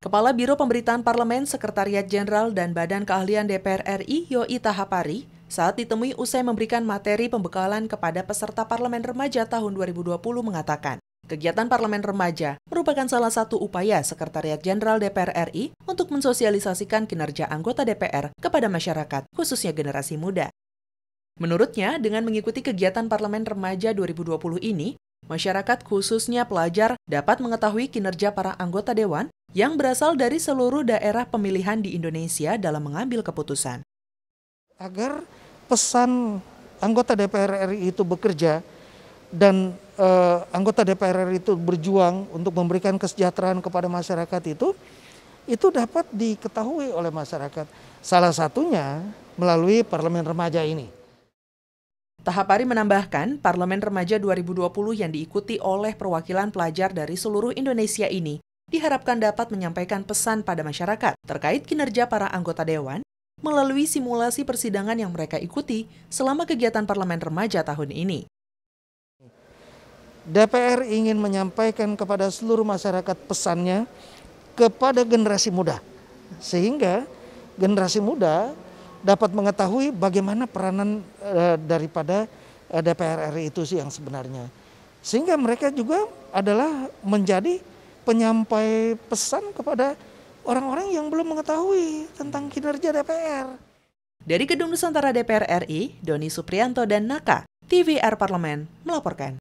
Kepala Biro Pemberitaan Parlemen, Sekretariat Jenderal dan Badan Keahlian DPR RI, Yoi Tahapari, saat ditemui usai memberikan materi pembekalan kepada peserta Parlemen Remaja tahun 2020 mengatakan, kegiatan Parlemen Remaja merupakan salah satu upaya Sekretariat Jenderal DPR RI untuk mensosialisasikan kinerja anggota DPR kepada masyarakat, khususnya generasi muda. Menurutnya, dengan mengikuti kegiatan Parlemen Remaja 2020 ini, masyarakat khususnya pelajar dapat mengetahui kinerja para anggota dewan yang berasal dari seluruh daerah pemilihan di Indonesia dalam mengambil keputusan. Agar pesan anggota DPR RI itu bekerja dan eh, anggota DPR RI itu berjuang untuk memberikan kesejahteraan kepada masyarakat itu, itu dapat diketahui oleh masyarakat. Salah satunya melalui parlemen remaja ini. Tahapari menambahkan, Parlemen Remaja 2020 yang diikuti oleh perwakilan pelajar dari seluruh Indonesia ini diharapkan dapat menyampaikan pesan pada masyarakat terkait kinerja para anggota dewan melalui simulasi persidangan yang mereka ikuti selama kegiatan Parlemen Remaja tahun ini. DPR ingin menyampaikan kepada seluruh masyarakat pesannya kepada generasi muda. Sehingga generasi muda dapat mengetahui bagaimana peranan e, daripada e, eh, DPR RI itu sih yang sebenarnya. Sehingga mereka juga adalah menjadi penyampai pesan kepada orang-orang yang belum mengetahui tentang kinerja DPR. Dari Gedung Nusantara DPR RI, Doni Suprianto dan Naka, TVR Parlemen melaporkan.